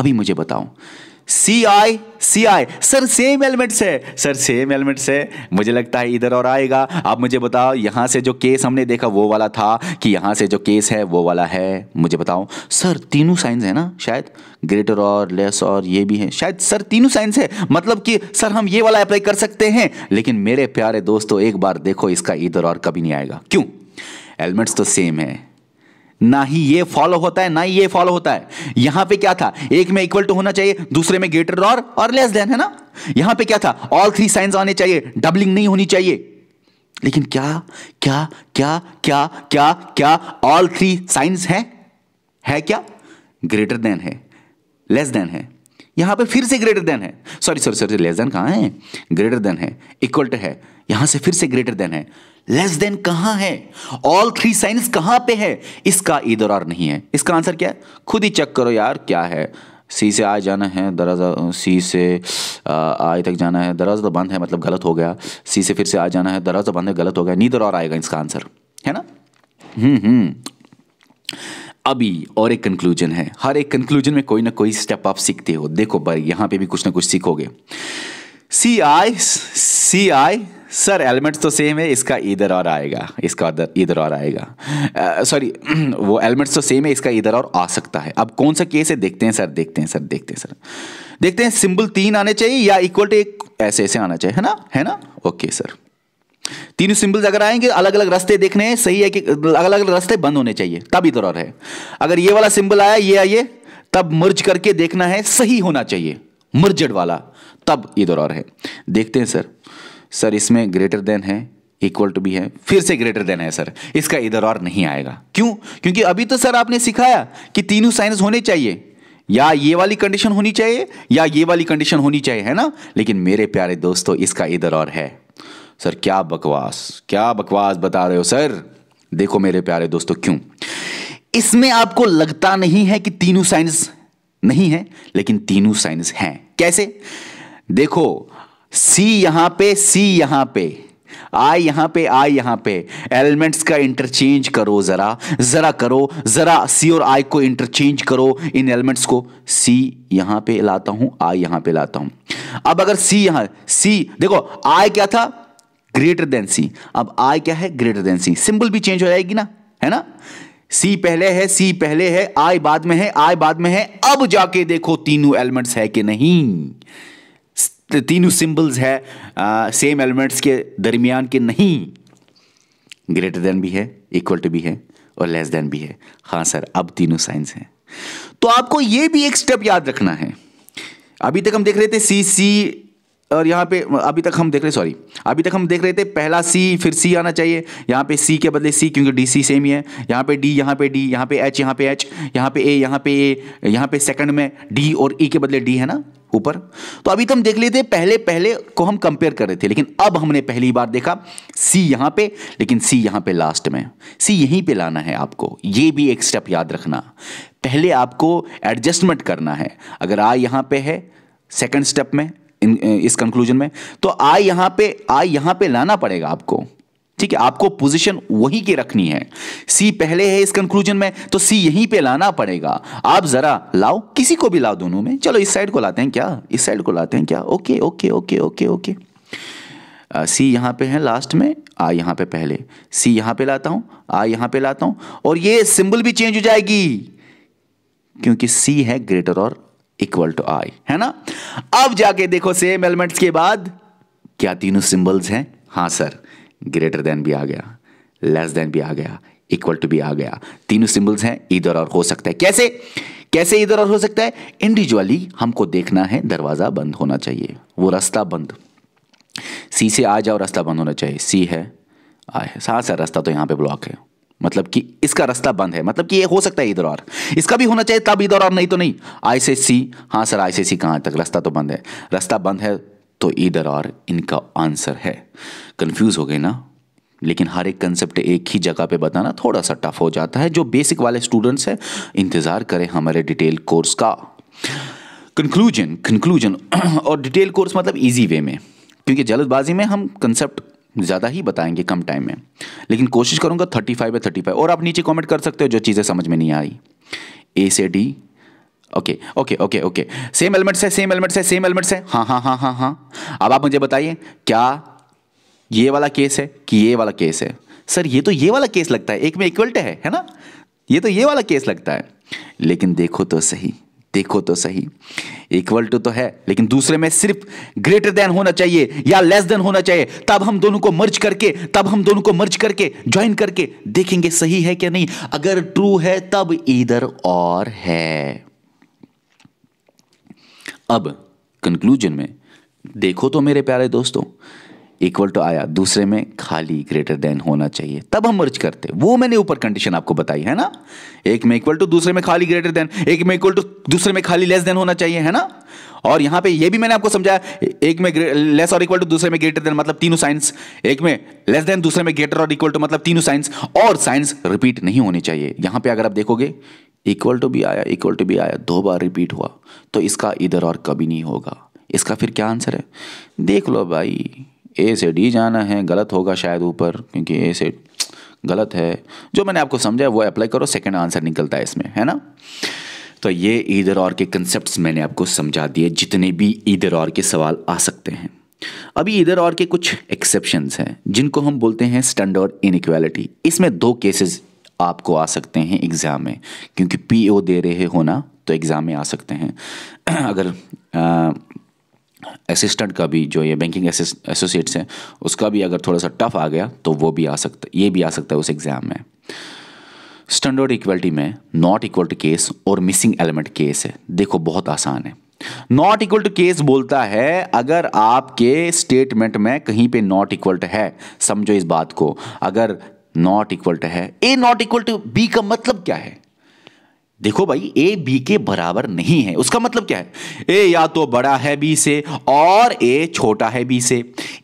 अभी मुझे बताओ C I C I sir same elements है सर सेम एलिमेंट्स है मुझे लगता है इधर और आएगा आप मुझे बताओ यहाँ से जो केस हमने देखा वो वाला था कि यहाँ से जो केस है वो वाला है मुझे बताओ सर तीनों साइंस है ना शायद ग्रेटर और लेस और ये भी है शायद सर तीनों साइंस है मतलब कि सर हम ये वाला अप्लाई कर सकते हैं लेकिन मेरे प्यारे दोस्तों एक बार देखो इसका इधर और कभी नहीं आएगा क्यों एलिमेंट्स तो सेम है ना ही ये फॉलो होता है ना ही ये फॉलो होता है यहां पे क्या था एक में इक्वल टू होना चाहिए दूसरे में ग्रेटर और और लेस देन है ना यहां पे क्या था ऑल थ्री साइंस आने चाहिए डबलिंग नहीं होनी चाहिए लेकिन क्या क्या क्या क्या क्या क्या ऑल थ्री साइंस है है क्या ग्रेटर देन है लेस देन है यहां पे फिर से ग्रेटर देन है sorry sorry sorry less than कहां है ग्रेटर देन है इक्वल टू है यहां से फिर से ग्रेटर देन है लेस देन कहां है ऑल थ्री साइंस कहां पे है इसका इधर और नहीं है इसका आंसर क्या है खुद ही चेक करो यार क्या है सी से आ जाना है दरअसल सी से आई तक जाना है दरअसल तो बंद है मतलब गलत हो गया सी से फिर से आ जाना है दरअसल बंद है गलत हो गया नीदर और आएगा इसका आंसर है ना हम्म हम्म अभी और एक कंक्लूजन है हर एक कंक्लूजन में कोई ना कोई स्टेप आप सीखते हो देखो भाई यहां पे भी कुछ ना कुछ सीखोगे C I C I sir elements तो सेम है इसका इधर और आएगा इसका इधर और आएगा सॉरी वो एलिमेंट्स तो सेम है इसका इधर और आ सकता है अब कौन सा केस है देखते हैं सर देखते हैं सर देखते हैं सर देखते हैं सिंबल तीन आने चाहिए या इक्वल टू एक ऐसे ऐसे आना चाहिए है ना है ना ओके सर तीनों सिंबल्स अगर आएंगे अलग अलग रास्ते देखने हैं सही है कि अलग अलग रास्ते बंद होने चाहिए तब इधर और है अगर ये वाला सिंबल आया ये आइए तब मर्ज करके देखना है सही होना चाहिए मर्जड वाला तब इधर और है देखते हैं सर सर इसमें ग्रेटर देन है इक्वल टू भी है फिर से ग्रेटर देन है सर इसका इधर और नहीं आएगा क्यों क्योंकि अभी तो सर आपने सिखाया कि तीनों साइंस होने चाहिए या ये वाली कंडीशन होनी चाहिए या ये वाली कंडीशन होनी चाहिए है ना लेकिन मेरे प्यारे दोस्तों इसका इधर और है सर क्या बकवास क्या बकवास बता रहे हो सर देखो मेरे प्यारे दोस्तों क्यों इसमें आपको लगता नहीं है कि तीनों साइंस नहीं है लेकिन तीनों साइंस हैं कैसे देखो सी यहां पे सी यहां पे आई यहां पे आई यहां पे एलिमेंट्स का इंटरचेंज करो जरा जरा करो जरा सी और आई को इंटरचेंज करो इन एलिमेंट्स को सी यहां पे लाता हूं आई यहां पे लाता हूं अब अगर सी यहां सी देखो आई क्या था ग्रेटर देन सी अब आई क्या है ग्रेटर देन सी सिंबल भी चेंज हो जाएगी ना है ना सी पहले है सी पहले है आई बाद में है आई बाद में है अब जाके देखो तीनों एलिमेंट्स है कि नहीं तीनों सिंबल्स है आ, सेम एलिमेंट्स के दरमियान के नहीं ग्रेटर देन भी है इक्वल टू भी है और लेस देन भी है हाँ सर अब तीनों साइंस हैं तो आपको ये भी एक स्टेप याद रखना है अभी तक हम देख रहे थे सी सी और यहाँ पे अभी तक हम देख रहे सॉरी अभी तक हम देख रहे थे पहला सी फिर सी आना चाहिए यहाँ पे सी के बदले सी क्योंकि डी सी सेम ही है यहाँ पे डी यहाँ पे डी यहाँ पे एच यहाँ पे एच यहाँ पे ए यहाँ पे ए यहाँ पे सेकंड में डी और ई e के बदले डी है ना ऊपर तो अभी तो हम देख लेते पहले पहले को हम कंपेयर कर रहे थे लेकिन अब हमने पहली बार देखा सी यहाँ पे लेकिन सी यहाँ पे लास्ट में सी यहीं पर लाना है आपको ये भी एक स्टेप याद रखना पहले आपको एडजस्टमेंट करना है अगर आ यहाँ पे है सेकेंड स्टेप में इन, इस कंक्लूजन में तो आय यहां पे आय यहां पे लाना पड़ेगा आपको ठीक है आपको पोजीशन वहीं की रखनी है सी पहले है इस कंक्लूजन में तो सी यहीं पे लाना पड़ेगा आप जरा लाओ किसी को भी लाओ दोनों में चलो इस साइड को लाते हैं क्या इस साइड को लाते हैं क्या okay okay okay okay okay C यहां पे है लास्ट में आ यहां पे पहले सी यहां पे लाता हूं आ यहां पे लाता हूं और ये सिंबल भी चेंज हो जाएगी क्योंकि सी है ग्रेटर और इक्वल टू आई है ना अब जाके देखो सेम एलिमेंट्स के बाद क्या तीनों सिंबल्स हैं हाँ सर ग्रेटर देन भी आ गया लेस देन भी आ गया इक्वल टू भी आ गया तीनों सिंबल्स हैं इधर और हो सकता है कैसे कैसे इधर और हो सकता है इंडिविजुअली हमको देखना है दरवाज़ा बंद होना चाहिए वो रास्ता बंद सी से आ जाओ रास्ता बंद होना चाहिए सी है आए हाँ सर रास्ता तो यहाँ पे ब्लॉक है मतलब कि इसका रास्ता बंद है मतलब कि ये हो सकता है इधर और इसका भी होना चाहिए तब इधर और नहीं तो नहीं आई से सी हाँ सर आई से सी कहाँ तक रास्ता तो बंद है रास्ता बंद है तो इधर और इनका आंसर है कंफ्यूज हो गए ना लेकिन हर एक कंसेप्ट एक ही जगह पे बताना थोड़ा सा टफ हो जाता है जो बेसिक वाले स्टूडेंट्स हैं इंतज़ार करें हमारे डिटेल कोर्स का कंक्लूजन कंक्लूजन और डिटेल कोर्स मतलब इजी वे में क्योंकि जल्दबाजी में हम कंसेप्ट ज़्यादा ही बताएंगे कम टाइम में लेकिन कोशिश करूँगा थर्टी फाइव या थर्टी फाइव और आप नीचे कॉमेंट कर सकते हो जो चीज़ें समझ में नहीं आई ए से D okay okay okay okay same elements है सेम एलिमेंट्स है सेम एलिमेंट्स है हाँ हाँ हाँ हाँ हाँ अब आप मुझे बताइए क्या ये वाला केस है कि ये वाला केस है सर ये तो ये वाला केस लगता है एक में इक्वल्ट है है ना ये तो ये वाला केस लगता है लेकिन देखो तो सही देखो तो सही इक्वल टू तो है लेकिन दूसरे में सिर्फ ग्रेटर देन होना चाहिए या लेस देन होना चाहिए तब हम दोनों को मर्ज करके तब हम दोनों को मर्ज करके ज्वाइन करके देखेंगे सही है क्या नहीं अगर ट्रू है तब इधर और है अब कंक्लूजन में देखो तो मेरे प्यारे दोस्तों इक्वल टू आया दूसरे में खाली ग्रेटर देन होना चाहिए तब हम मर्ज करते वो मैंने ऊपर कंडीशन आपको बताई है ना एक में इक्वल टू दूसरे में खाली ग्रेटर देन एक में इक्वल टू दूसरे में खाली लेस देन होना चाहिए है ना और यहां पे ये भी मैंने आपको समझाया एक में लेस और इक्वल टू दूसरे में ग्रेटर देन मतलब तीनों साइंस एक में लेस देन दूसरे में ग्रेटर और इक्वल टू मतलब तीनों साइंस और साइंस रिपीट नहीं होने चाहिए यहां पर अगर आप देखोगे इक्वल टू भी आया इक्वल टू भी आया दो बार रिपीट हुआ तो इसका इधर और कभी नहीं होगा इसका फिर क्या आंसर है देख लो भाई ए से डी जाना है गलत होगा शायद ऊपर क्योंकि ए से गलत है जो मैंने आपको समझाया वो अप्लाई करो सेकेंड आंसर निकलता है इसमें है ना तो ये इधर और के कंसेप्ट मैंने आपको समझा दिए जितने भी इधर और के सवाल आ सकते हैं अभी इधर और के कुछ एक्सेप्शन हैं जिनको हम बोलते हैं स्टैंडर्ड इनक्वालिटी इसमें दो केसेस आपको आ सकते हैं एग्ज़ाम में क्योंकि पीओ दे रहे हो ना तो एग्ज़ाम में आ सकते हैं अगर आ, असिस्टेंट का भी जो ये बैंकिंग एसोसिएट्स हैं उसका भी अगर थोड़ा सा टफ आ गया तो वो भी आ सकता ये भी आ सकता है उस एग्ज़ाम में स्टैंडर्ड इक्वलिटी में नॉट इक्वल टू केस और मिसिंग एलिमेंट केस है देखो बहुत आसान है नॉट इक्वल टू केस बोलता है अगर आपके स्टेटमेंट में कहीं पे नॉट इक्वल टू है समझो इस बात को अगर नॉट इक्वल टू है A not equal to B का मतलब क्या है देखो भाई ए बी के बराबर नहीं है उसका मतलब क्या है ए या तो बड़ा है बी से और ए छोटा है बी से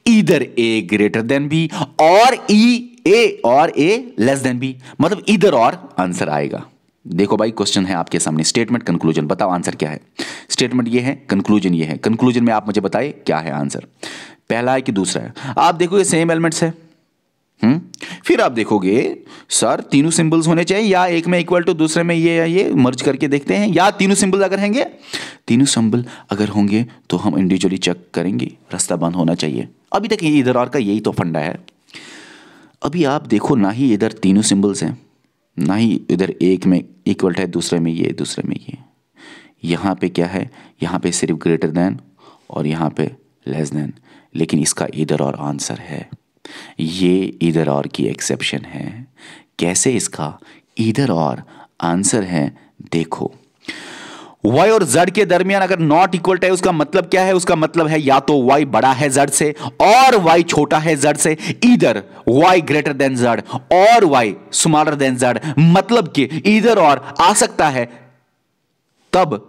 इधर ए ग्रेटर देन बी और ई e, ए और ए लेस देन बी मतलब इधर और आंसर आएगा देखो भाई क्वेश्चन है आपके सामने स्टेटमेंट कंक्लूजन बताओ आंसर क्या है स्टेटमेंट ये है कंक्लूजन ये है कंक्लूजन में आप मुझे बताए क्या है आंसर पहला है कि दूसरा है आप देखो ये सेम एलिमेंट्स है हुँ? हम्म? फिर आप देखोगे सर तीनों सिंबल्स होने चाहिए या एक में इक्वल टू दूसरे में ये या ये मर्ज करके देखते हैं या तीनों सिंबल अगर होंगे तीनों सिंबल अगर होंगे तो हम इंडिविजुअली चेक करेंगे रास्ता बंद होना चाहिए अभी तक इधर और का यही तो फंडा है अभी आप देखो ना ही इधर तीनों सिंबल्स हैं ना ही इधर एक में इक्वल है दूसरे में ये दूसरे में ये यहाँ पे क्या है यहाँ पे सिर्फ ग्रेटर देन और यहाँ पे लेस देन लेकिन इसका इधर और आंसर है ये इधर और की एक्सेप्शन है कैसे इसका इधर और आंसर है देखो y और z के दरमियान अगर नॉट इक्वल है उसका मतलब क्या है उसका मतलब है या तो y बड़ा है z से और y छोटा है z से इधर y ग्रेटर देन z और y स्मॉलर देन z मतलब कि इधर और आ सकता है तब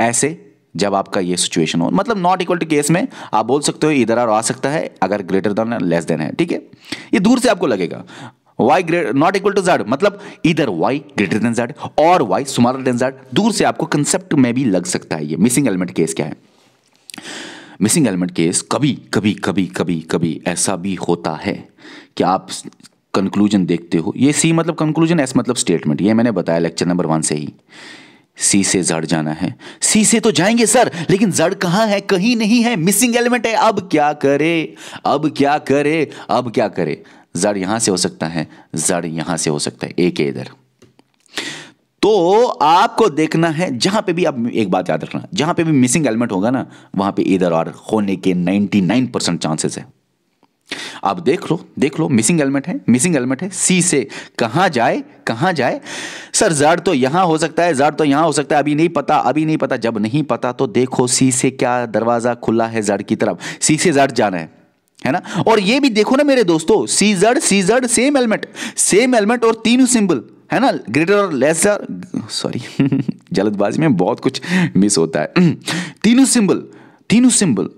ऐसे जब आपका ये सिचुएशन हो मतलब नॉट इक्वल टू केस में आप बोल सकते हो इधर आर आ सकता है अगर ग्रेटर देन है लेस देन है ठीक है ये दूर से आपको लगेगा y great not equal to Z मतलब इधर y ग्रेटर देन जेड और y स्मॉलर देन जेड दूर से आपको कंसेप्ट में भी लग सकता है ये मिसिंग एलिमेंट केस क्या है मिसिंग एलिमेंट केस कभी कभी कभी कभी कभी ऐसा भी होता है कि आप कंक्लूजन देखते हो ये सी मतलब कंक्लूजन एस मतलब स्टेटमेंट ये मैंने बताया लेक्चर नंबर वन से ही सी से जड़ जाना है सी से तो जाएंगे सर लेकिन जड़ कहां है कहीं नहीं है मिसिंग एलिमेंट है अब क्या करे अब क्या करे अब क्या करे जड़ यहां से हो सकता है जड़ यहां से हो सकता है एक इधर तो आपको देखना है जहां पे भी आप एक बात याद रखना जहां पे भी मिसिंग एलिमेंट होगा ना वहां पे इधर और होने के 99 परसेंट चांसेस है आप देख लो देख लो मिसिंग एलिमेंट है मिसिंग एलिमेंट है सी से कहां जाए कहां जाए सर जड़ तो यहां हो सकता है जड़ तो यहां हो सकता है अभी नहीं पता अभी नहीं पता जब नहीं पता तो देखो सी से क्या दरवाज़ा खुला है जड़ की तरफ सी से जड़ जाना है है ना और ये भी देखो ना मेरे दोस्तों सी जड़ सी जड़ सेम एलिमेंट सेम एलिमेंट और तीनों सिंबल है ना ग्रेटर और लेसर सॉरी जल्दबाजी में बहुत कुछ मिस होता है तीनों सिंबल तीनों सिंबल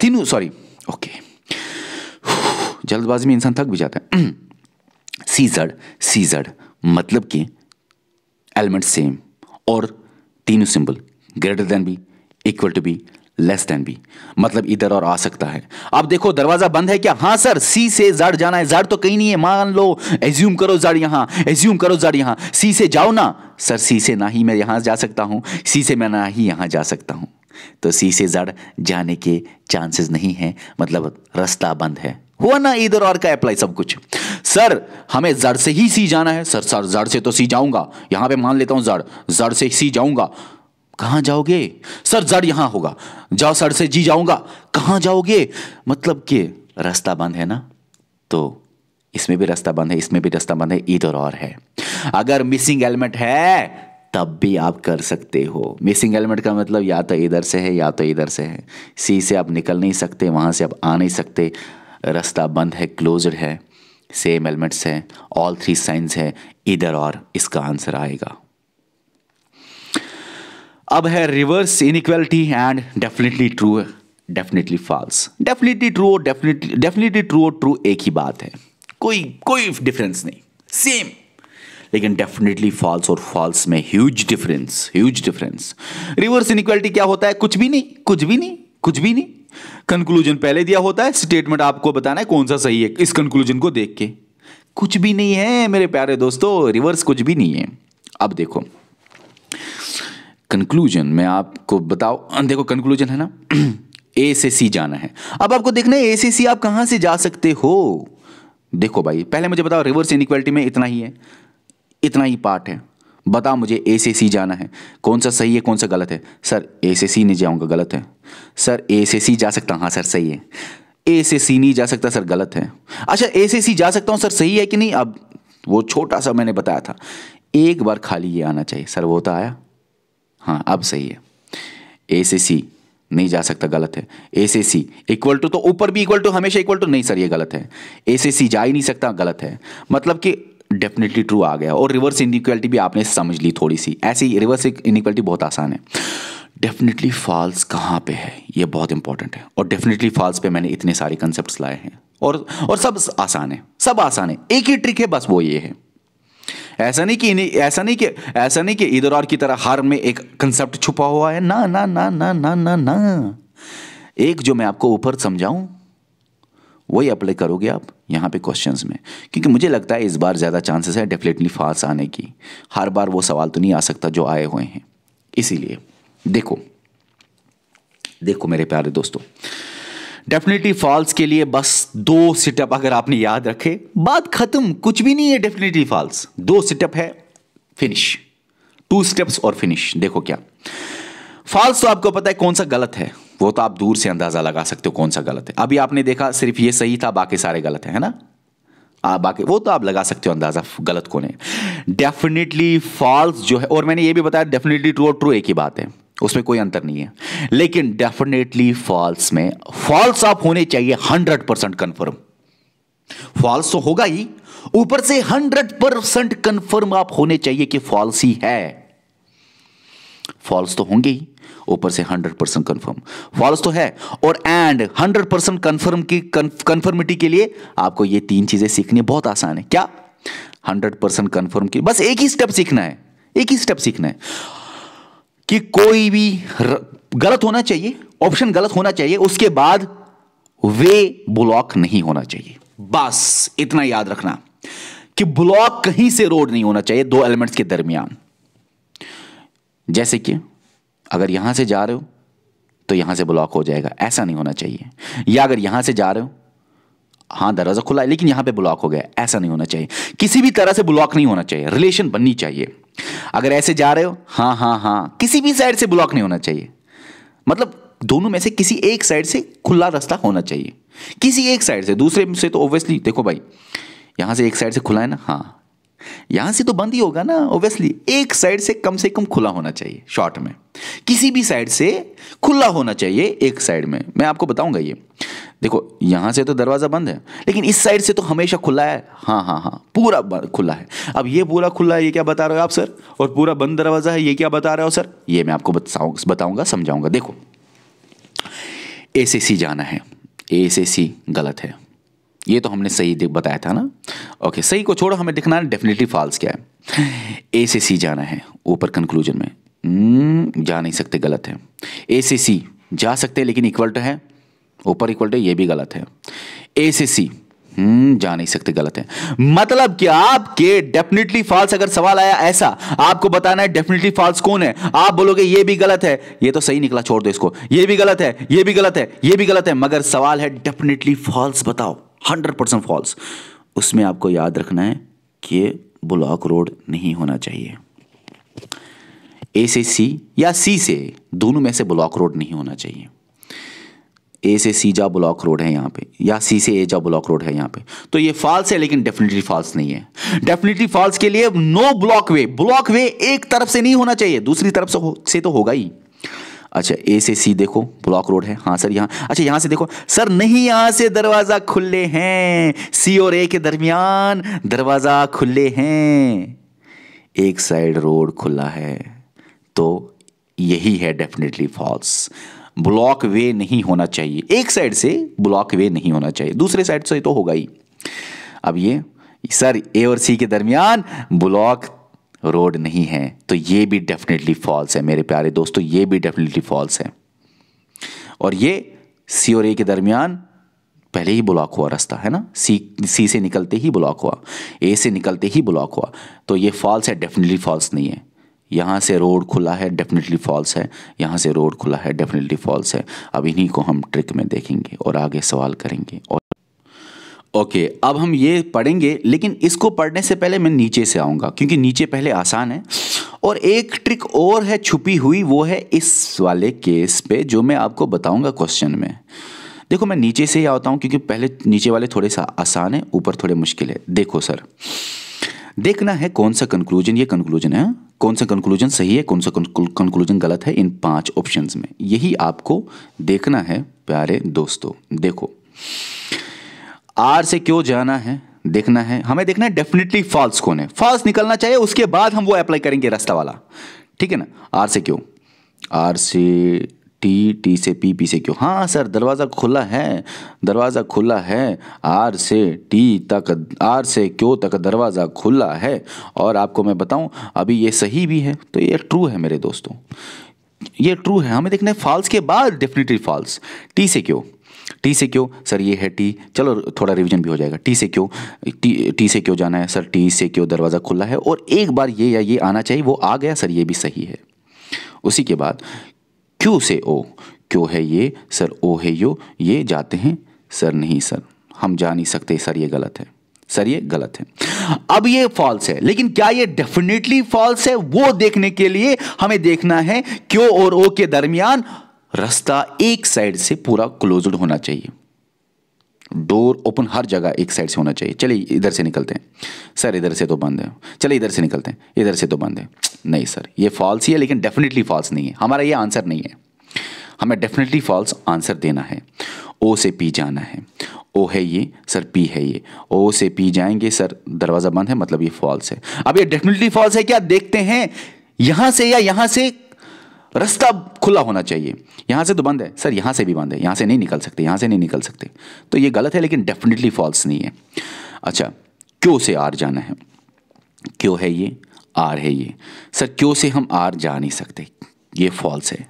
तीनों सॉरी ओके जल्दबाजी में इंसान थक भी जाता है सीजर सीजर मतलब कि एलिमेंट सेम और तीनों symbol greater than B equal to B less than B मतलब इधर और आ सकता है अब देखो दरवाजा बंद है क्या हां सर सी से जड़ जाना है जड़ तो कहीं नहीं है मान लो एज्यूम करो जड़ यहां एज्यूम करो जड़ यहां सी से जाओ ना सर सी से ना ही मैं यहां जा सकता हूं सी से मैं ना ही यहां जा सकता हूं तो सी से जड़ जाने के चांसेस नहीं है मतलब रास्ता बंद है हुआ ना इधर और का अप्लाई सब कुछ सर हमें जड़ से ही सी जाना है सर सर जड़ से तो सी जाऊंगा यहां पे मान लेता हूं जड़ जड़ से सी जाऊंगा कहाँ जाओगे सर जड़ यहां होगा जाओ सर से जी जाऊंगा कहां जाओगे मतलब कि रास्ता बंद है ना तो इसमें भी रास्ता बंद है इसमें भी रास्ता बंद है इधर और है अगर मिसिंग एलिमेंट है तब भी आप कर सकते हो मिसिंग एलिमेंट का मतलब या तो इधर से है या तो इधर से है सी से आप निकल नहीं सकते वहां से आप आ नहीं सकते रास्ता बंद है क्लोज्ड है सेम एलिमेंट्स है ऑल थ्री साइंस है इधर और इसका आंसर आएगा अब है reverse inequality and definitely true definitely false definitely true और डेफिनेटली डेफिनेटली ट्रू और ट्रू एक ही बात है कोई कोई डिफरेंस नहीं सेम लेकिन डेफिनेटली फॉल्स और फॉल्स में huge difference huge difference reverse inequality क्या होता है कुछ भी नहीं कुछ भी नहीं कुछ भी नहीं कंक्लूजन पहले दिया होता है स्टेटमेंट आपको बताना है कौन सा सही है इस कंक्लूजन को देख के कुछ भी नहीं है मेरे प्यारे दोस्तों रिवर्स कुछ भी नहीं है अब देखो कंक्लूजन मैं आपको बताओ देखो कंक्लूजन है ना ए से सी जाना है अब आपको देखना है ए से सी आप कहां से जा सकते हो देखो भाई पहले मुझे बताओ रिवर्स इनक्वालिटी में इतना ही है इतना ही पार्ट है बता मुझे ए से सी जाना है कौन सा सही है कौन सा गलत है सर ए से सी नहीं जाऊंगा गलत है सर ए से सी जा सकता हाँ सर सही है ए से सी नहीं जा सकता सर गलत है अच्छा ए से सी जा सकता हूँ सर सही है कि नहीं अब वो छोटा सा मैंने बताया था एक बार खाली ये आना चाहिए सर वो तो आया हाँ अब सही है ए से सी नहीं जा सकता गलत है ए से सी इक्वल टू तो ऊपर भी इक्वल टू हमेशा इक्वल टू नहीं सर ये गलत है ए से सी जा ही नहीं सकता गलत है मतलब कि डेफिनेटली ट्रू आ गया और रिवर्स इनिक्वालिटी भी आपने समझ ली थोड़ी सी ऐसी रिवर्स इनिक्वालिटी बहुत आसान है डेफिनेटली फॉल्स कहाँ पे है ये बहुत इंपॉर्टेंट है और डेफिनेटली फॉल्स पे मैंने इतने सारे कंसेप्ट लाए हैं और और सब आसान है सब आसान है एक ही ट्रिक है बस वो ये है ऐसा नहीं कि ऐसा नहीं कि ऐसा नहीं कि इधर और की तरह हर में एक कंसेप्ट छुपा हुआ है ना ना ना ना ना ना ना एक जो मैं आपको ऊपर समझाऊं वही अप्लाई करोगे आप यहाँ पे क्वेश्चंस में क्योंकि मुझे लगता है इस बार ज़्यादा चांसेस है डेफिनेटली फास्ट आने की हर बार वो सवाल तो नहीं आ सकता जो आए हुए हैं इसीलिए देखो देखो मेरे प्यारे दोस्तों डेफिनेटली फॉल्स के लिए बस दो सिटअप अगर आपने याद रखे बात खत्म कुछ भी नहीं है डेफिनेटली फॉल्स दो सिटअप है फिनिश टू स्टेप्स और फिनिश देखो क्या फॉल्स तो आपको पता है कौन सा गलत है वो तो आप दूर से अंदाज़ा लगा सकते हो कौन सा गलत है अभी आपने देखा सिर्फ ये सही था बाकी सारे गलत हैं है ना आप बाकी वो तो आप लगा सकते हो अंदाज़ा गलत कौन है डेफिनेटली फॉल्स जो है और मैंने ये भी बताया डेफिनेटली ट्रू और ट्रू एक ही बात है उसमें कोई अंतर नहीं है लेकिन डेफिनेटली फॉल्स में फॉल्स आप होने चाहिए हंड्रेड परसेंट कन्फर्म फॉल्स तो होगा ही ऊपर से हंड्रेड परसेंट कन्फर्म आप होने चाहिए कि फॉल्स ही है फॉल्स तो होंगे ही ऊपर से 100 परसेंट कन्फर्म फॉल्स तो है और एंड 100 परसेंट कन्फर्म की कन्फर्मिटी के लिए आपको ये तीन चीजें सीखनी बहुत आसान है क्या 100 परसेंट कन्फर्म की बस एक ही स्टेप सीखना है एक ही स्टेप सीखना है कि कोई भी गलत होना चाहिए ऑप्शन गलत होना चाहिए उसके बाद वे ब्लॉक नहीं होना चाहिए बस इतना याद रखना कि ब्लॉक कहीं से रोड नहीं होना चाहिए दो एलिमेंट्स के दरमियान जैसे कि अगर यहां से जा रहे हो तो यहां से ब्लॉक हो जाएगा ऐसा नहीं होना चाहिए या अगर यहां से जा रहे हो हाँ दरवाज़ा खुला है लेकिन यहां पे ब्लॉक हो गया ऐसा नहीं होना चाहिए किसी भी तरह से ब्लॉक नहीं होना चाहिए रिलेशन बननी चाहिए अगर ऐसे जा रहे हो हाँ हाँ हाँ किसी भी साइड से ब्लॉक नहीं होना चाहिए मतलब दोनों में से किसी एक साइड से खुला रास्ता होना चाहिए किसी एक साइड से दूसरे से तो ऑब्वियसली देखो भाई यहां से एक साइड से खुला है ना हाँ यहां से तो बंद ही होगा ना ऑब्वियसली एक साइड से कम से कम खुला होना चाहिए शॉर्ट में किसी भी साइड से खुला होना चाहिए एक साइड में मैं आपको बताऊंगा ये देखो यहां से तो दरवाजा बंद है लेकिन इस साइड से तो हमेशा खुला है हाँ हाँ हाँ पूरा खुला है अब ये पूरा खुला है ये क्या बता रहे हो आप सर और पूरा बंद दरवाजा है ये क्या बता रहे हो सर ये मैं आपको बताऊंगा समझाऊंगा देखो ए जाना है ए गलत है ये तो हमने सही बताया था ना ओके सही को छोड़ो हमें दिखना है डेफिनेटली फॉल्स क्या है ए से सी जाना है ऊपर कंक्लूजन में hmm, जा नहीं सकते गलत है ए से सी जा सकते हैं लेकिन इक्वल टू है ऊपर इक्वल टू ये भी गलत है ए से सी जा नहीं सकते गलत है मतलब कि आपके डेफिनेटली फॉल्स अगर सवाल आया ऐसा आपको बताना है डेफिनेटली फॉल्स कौन है आप बोलोगे ये भी गलत है ये तो सही निकला छोड़ दो इसको ये भी गलत है ये भी गलत है ये भी गलत है मगर सवाल है डेफिनेटली फॉल्स बताओ हंड्रेड परसेंट फॉल्स उसमें आपको याद रखना है कि ब्लॉक रोड नहीं होना चाहिए ए से सी या सी से दोनों में से ब्लॉक रोड नहीं होना चाहिए ए से सी जा ब्लॉक रोड है यहाँ पे या सी से ए जा ब्लॉक रोड है यहाँ पे तो ये फॉल्स है लेकिन डेफिनेटली फॉल्स नहीं है डेफिनेटली फॉल्स के लिए no block way block way एक तरफ से नहीं होना चाहिए दूसरी तरफ से हो, से तो होगा ही अच्छा ए से सी देखो ब्लॉक रोड है हाँ सर यहाँ अच्छा यहाँ से देखो सर नहीं यहाँ से दरवाज़ा खुले हैं सी और ए के दरमियान दरवाज़ा खुले हैं एक साइड रोड खुला है तो यही है डेफिनेटली फॉल्स ब्लॉक वे नहीं होना चाहिए एक साइड से ब्लॉक वे नहीं होना चाहिए दूसरे साइड से तो होगा ही अब ये सर ए और सी के दरमियान ब्लॉक रोड नहीं है तो ये भी डेफिनेटली फॉल्स है मेरे प्यारे दोस्तों ये भी डेफिनेटली फॉल्स है और ये सी और ए के दरमियान पहले ही ब्लॉक हुआ रास्ता है ना सी सी से निकलते ही ब्लॉक हुआ ए से निकलते ही ब्लॉक हुआ तो ये फॉल्स है डेफिनेटली फॉल्स नहीं है यहाँ से रोड खुला है डेफिनेटली फॉल्स है यहाँ से रोड खुला है डेफिनेटली फॉल्स है अब इन्हीं को हम ट्रिक में देखेंगे और आगे सवाल करेंगे और ओके okay, अब हम ये पढ़ेंगे लेकिन इसको पढ़ने से पहले मैं नीचे से आऊँगा क्योंकि नीचे पहले आसान है और एक ट्रिक और है छुपी हुई वो है इस वाले केस पे जो मैं आपको बताऊँगा क्वेश्चन में देखो मैं नीचे से ही आता हूँ क्योंकि पहले नीचे वाले थोड़े सा आसान है ऊपर थोड़े मुश्किल है देखो सर देखना है कौन सा कंक्लूजन ये कंक्लूजन है कौन सा कंक्लूजन सही है कौन सा कंक्लूजन गलत है इन पाँच ऑप्शन में यही आपको देखना है प्यारे दोस्तों देखो आर से क्यों जाना है देखना है हमें देखना है डेफिनेटली फॉल्स कौन है फॉल्स निकलना चाहिए उसके बाद हम वो अप्लाई करेंगे रास्ता वाला ठीक है ना आर से क्यों आर से टी टी से पी पी से क्यों हाँ सर दरवाज़ा खुला है दरवाज़ा खुला है आर से टी तक आर से क्यों तक दरवाज़ा खुला है और आपको मैं बताऊं अभी ये सही भी है तो ये ट्रू है मेरे दोस्तों ये ट्रू है हमें देखना है फॉल्स के बाद डेफिनेटली फॉल्स टी से क्यों टी से क्यों सर ये है टी चलो थोड़ा रिविजन भी हो जाएगा टी से क्यों टी टी से क्यों जाना है सर टी से क्यों दरवाज़ा खुला है और एक बार ये या ये आना चाहिए वो आ गया सर ये भी सही है उसी के बाद क्यों से ओ क्यों है ये सर ओ है यो ये जाते हैं सर नहीं सर हम जा नहीं सकते सर ये गलत है सर ये गलत है अब ये फॉल्स है लेकिन क्या ये डेफिनेटली फॉल्स है वो देखने के लिए हमें देखना है क्यों और ओ के दरमियान रास्ता एक साइड से पूरा क्लोज्ड होना चाहिए डोर ओपन हर जगह एक साइड से होना चाहिए चलिए इधर से निकलते हैं सर इधर से तो बंद है चलिए इधर से निकलते हैं इधर से तो बंद है नहीं सर ये फॉल्स ही है लेकिन डेफिनेटली फॉल्स नहीं है हमारा ये आंसर नहीं है हमें डेफिनेटली फॉल्स आंसर देना है ओ से पी जाना है ओ है ये सर पी है ये ओ से पी जाएंगे सर दरवाज़ा बंद है मतलब ये फॉल्स है अब ये डेफिनेटली फॉल्स है क्या देखते हैं यहाँ से या यहाँ से रास्ता खुला होना चाहिए यहाँ से तो बंद है सर यहाँ से भी बंद है यहाँ से नहीं निकल सकते यहाँ से नहीं निकल सकते तो ये गलत है लेकिन डेफिनेटली फॉल्स नहीं है अच्छा क्यों से आर जाना है क्यों है ये आर है ये सर क्यों से हम आर जा नहीं सकते ये फॉल्स है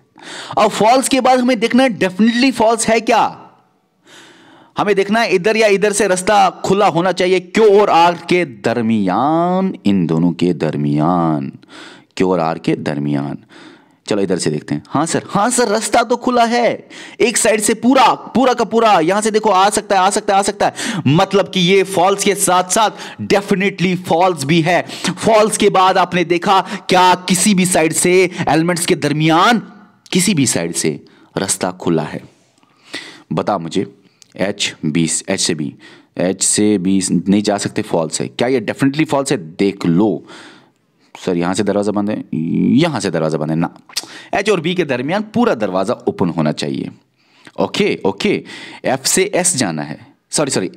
अब फॉल्स के बाद हमें देखना है डेफिनेटली फॉल्स है क्या हमें देखना है इधर या इधर से रास्ता खुला होना चाहिए क्यों और आर के दरमियान इन दोनों के दरमियान क्यों और आर के दरमियान चलो इधर से देखते हैं हाँ सर हाँ सर रास्ता तो खुला है एक साइड से पूरा पूरा का पूरा यहां से देखो आ सकता है आ सकता है आ सकता है मतलब कि ये फॉल्स के साथ साथ डेफिनेटली फॉल्स भी है फॉल्स के बाद आपने देखा क्या किसी भी साइड से एलिमेंट्स के दरमियान किसी भी साइड से रास्ता खुला है बता मुझे एच बीस एच से बी एच से बीस नहीं जा सकते फॉल्स है क्या ये डेफिनेटली फॉल्स है देख लो सर यहाँ से दरवाज़ा बंद है यहाँ से दरवाज़ा बंद है ना एच और बी के दरमियान पूरा दरवाज़ा ओपन होना चाहिए ओके ओके एफ से एस जाना है सॉरी सॉरी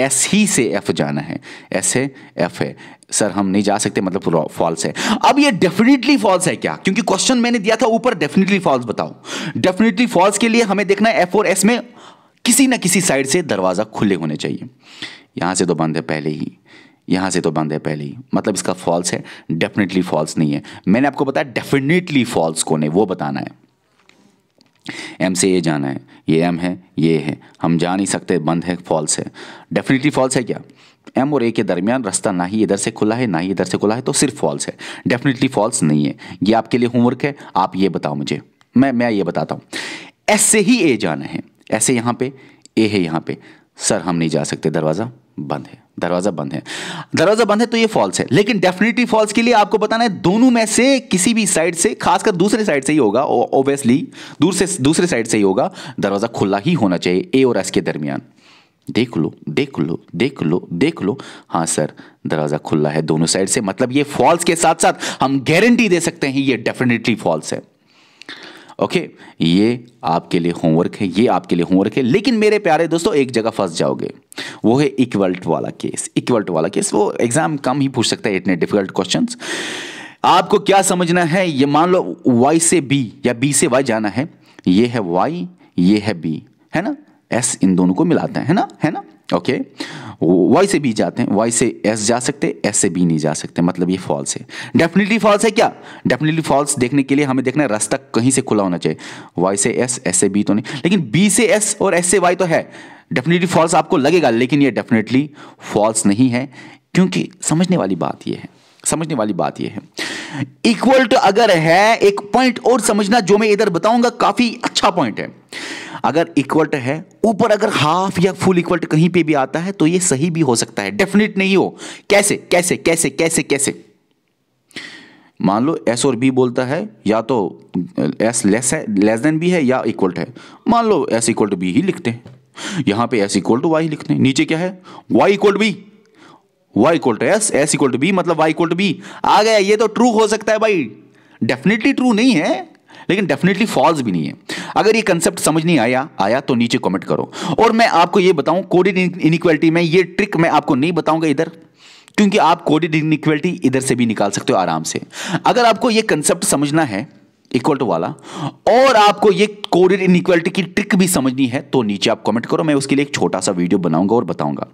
एस ही से एफ जाना है एस है एफ है सर हम नहीं जा सकते मतलब फॉल्स है अब ये डेफिनेटली फॉल्स है क्या क्योंकि क्वेश्चन मैंने दिया था ऊपर डेफिनेटली फॉल्स बताओ डेफिनेटली फॉल्स के लिए हमें देखना है एफ और एस में किसी ना किसी साइड से दरवाज़ा खुले होने चाहिए यहां से तो बंद है पहले ही यहाँ से तो बंद है पहले ही मतलब इसका फॉल्स है डेफिनेटली फॉल्स नहीं है मैंने आपको बताया डेफिनेटली फॉल्स कौन है वो बताना है एम से ये जाना है ये एम है ये है हम जा नहीं सकते बंद है फॉल्स है डेफिनेटली फॉल्स है क्या एम और ए के दरमियान रास्ता ना ही इधर से खुला है ना ही इधर से खुला है तो सिर्फ फॉल्स है डेफिनेटली फॉल्स नहीं है ये आपके लिए होमवर्क है आप ये बताओ मुझे मैं मैं ये बताता हूँ एस से ही ए जाना है ऐसे यहाँ पे ए है यहाँ पे सर हम नहीं जा सकते दरवाज़ा बंद है दरवाजा बंद है दरवाजा बंद है तो ये फॉल्स है लेकिन डेफिनेटली फॉल्स के लिए आपको बताना है दोनों में से किसी भी साइड से खासकर दूसरे साइड से ही होगा ओबियसली दूसरे दूसरे साइड से ही होगा दरवाजा खुला ही होना चाहिए ए और एस के दरमियान देख लो देख लो देख लो देख लो हाँ सर दरवाजा खुला है दोनों साइड से मतलब ये फॉल्स के साथ साथ हम गारंटी दे सकते हैं ये डेफिनेटली फॉल्स है ओके ये आपके लिए होमवर्क है ये आपके लिए होमवर्क है लेकिन मेरे प्यारे दोस्तों एक जगह फंस जाओगे वो है इक्वल्ट वाला केस इक्वल्ट वाला केस वो एग्जाम कम ही पूछ सकता है इतने डिफिकल्ट क्वेश्चन आपको क्या समझना है ये मान लो वाई से बी या बी से वाई जाना है ये है वाई ये है बी है ना एस इन दोनों को मिलाता है ना है ना ओके वाई से बी जाते हैं वाई से एस जा सकते एस से बी नहीं जा सकते मतलब ये फॉल्स है डेफिनेटली फॉल्स है क्या डेफिनेटली फॉल्स देखने के लिए हमें देखना है रास्ता कहीं से खुला होना चाहिए वाई से एस एस से बी तो नहीं लेकिन बी से एस और एस से वाई तो है डेफिनेटली फॉल्स आपको लगेगा लेकिन ये डेफिनेटली फॉल्स नहीं है क्योंकि समझने वाली बात ये है समझने वाली बात यह है इक्वल टू अगर है एक पॉइंट और समझना जो मैं इधर बताऊंगा काफी अच्छा पॉइंट है अगर इक्वल है ऊपर अगर हाफ या फुल इक्वल कहीं पे भी आता है तो ये सही भी हो सकता है डेफिनेट नहीं हो कैसे कैसे कैसे कैसे कैसे मान लो एस और बी बोलता है या तो एस लेस है लेस देन बी है या इक्वल है मान लो एस इक्वल टू बी ही लिखते हैं यहां पे एस इक्वल टू वाई लिखते हैं नीचे क्या है Y equal to B Y equal to S S equal to B मतलब वाई इक्वल टू बी आ गया ये तो ट्रू हो सकता है भाई डेफिनेटली ट्रू नहीं है लेकिन डेफिनेटली फॉल्स भी नहीं है अगर ये कंसेप्ट समझ नहीं आया आया तो नीचे कमेंट करो और मैं आपको ये बताऊं कोडेड इनिक्वालिटी में ये ट्रिक मैं आपको नहीं बताऊंगा इधर क्योंकि आप कोडेड इनिक्वालिटी इधर से भी निकाल सकते हो आराम से अगर आपको ये कंसेप्ट समझना है इक्वल टू वाला और आपको ये कोडेड इनइक्वालिटी की ट्रिक भी समझनी है तो नीचे आप कमेंट करो मैं उसके लिए एक छोटा सा वीडियो बनाऊंगा और बताऊंगा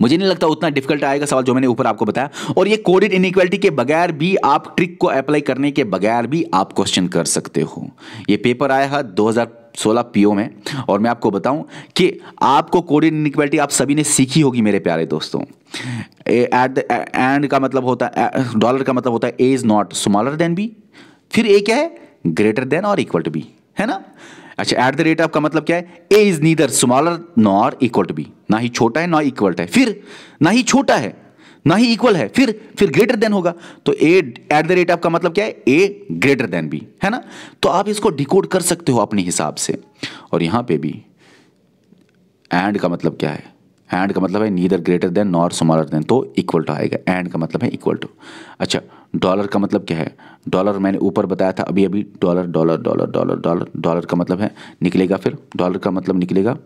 मुझे नहीं लगता उतना डिफिकल्ट आएगा सवाल जो मैंने ऊपर आपको बताया और ये कोडेड इनक्वालिटी के बगैर भी आप ट्रिक को अप्लाई करने के बगैर भी आप क्वेश्चन कर सकते हो ये पेपर आया है दो 16 पीओ में और मैं आपको बताऊं कि आपको कोडिड इनक्वालिटी आप सभी ने सीखी होगी मेरे प्यारे दोस्तों एट द एंड का मतलब होता है डॉलर का मतलब होता है A is not smaller than B फिर ए क्या है ग्रेटर देन और इक्वल टू बी है ना अच्छा एट द रेट ऑफ का मतलब क्या है A is neither smaller nor equal to B ना ही छोटा है ना इक्वल है फिर ना ही छोटा है ना ही इक्वल है फिर फिर ग्रेटर देन होगा तो A at the rate of का मतलब क्या है ए ग्रेटर देन बी है ना तो आप इसको डिकोड कर सकते हो अपने हिसाब से और यहां पे भी एंड का मतलब क्या है एंड का मतलब है neither greater than nor smaller than तो इक्वल टू आएगा एंड का मतलब है इक्वल टू अच्छा डॉलर का मतलब क्या है डॉलर मैंने ऊपर बताया था अभी अभी dollar dollar dollar dollar dollar dollar का मतलब है निकलेगा फिर डॉलर का मतलब निकलेगा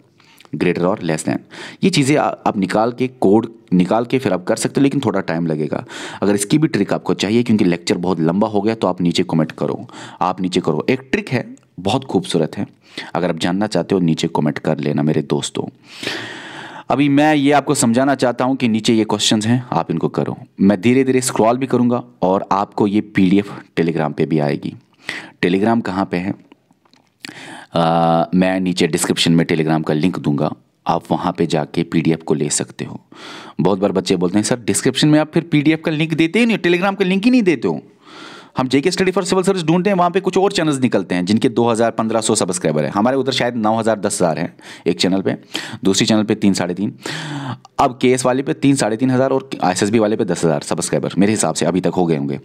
ग्रेटर और लेस दैन ये चीज़ें आप निकाल के कोड निकाल के फिर आप कर सकते हो लेकिन थोड़ा टाइम लगेगा अगर इसकी भी ट्रिक आपको चाहिए क्योंकि लेक्चर बहुत लंबा हो गया तो आप नीचे कमेंट करो आप नीचे करो एक ट्रिक है बहुत खूबसूरत है अगर आप जानना चाहते हो नीचे कमेंट कर लेना मेरे दोस्तों अभी मैं ये आपको समझाना चाहता हूँ कि नीचे ये क्वेश्चंस हैं आप इनको करो मैं धीरे धीरे स्क्रॉल भी करूँगा और आपको ये पीडीएफ टेलीग्राम पे भी आएगी टेलीग्राम कहाँ पे है आ, मैं नीचे डिस्क्रिप्शन में टेलीग्राम का लिंक दूंगा आप वहाँ पे जाके पीडीएफ को ले सकते हो बहुत बार बच्चे बोलते हैं सर डिस्क्रिप्शन में आप फिर पीडीएफ का लिंक देते ही नहीं टेलीग्राम का लिंक ही नहीं देते हो हम JK study for civil service ढूंढते हैं वहाँ पे कुछ और चैनल्स निकलते हैं जिनके 2000 1500 सब्सक्राइबर हैं हमारे उधर शायद 9000 10000 हैं एक चैनल पे दूसरी चैनल पे तीन साढ़े तीन अब के एस वाले पे तीन साढ़े तीन हज़ार और आई वाले पे दस हज़ार सब्सक्राइबर मेरे हिसाब से अभी तक हो गए होंगे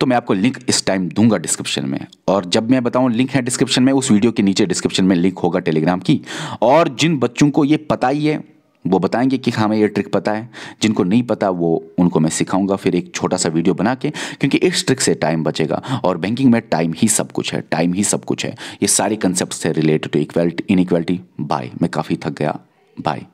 तो मैं आपको लिंक इस टाइम दूंगा डिस्क्रिप्शन में और जब मैं बताऊँ लिंक है डिस्क्रिप्शन में उस वीडियो के नीचे डिस्क्रिप्शन में लिंक होगा टेलीग्राम की और जिन बच्चों को ये पता ही है वो बताएंगे कि हाँ, हमें ये ट्रिक पता है जिनको नहीं पता वो उनको मैं सिखाऊंगा फिर एक छोटा सा वीडियो बना के क्योंकि इस ट्रिक से टाइम बचेगा और बैंकिंग में टाइम ही सब कुछ है टाइम ही सब कुछ है ये सारे कंसेप्ट से related to equality inequality bye मैं काफ़ी थक गया बाय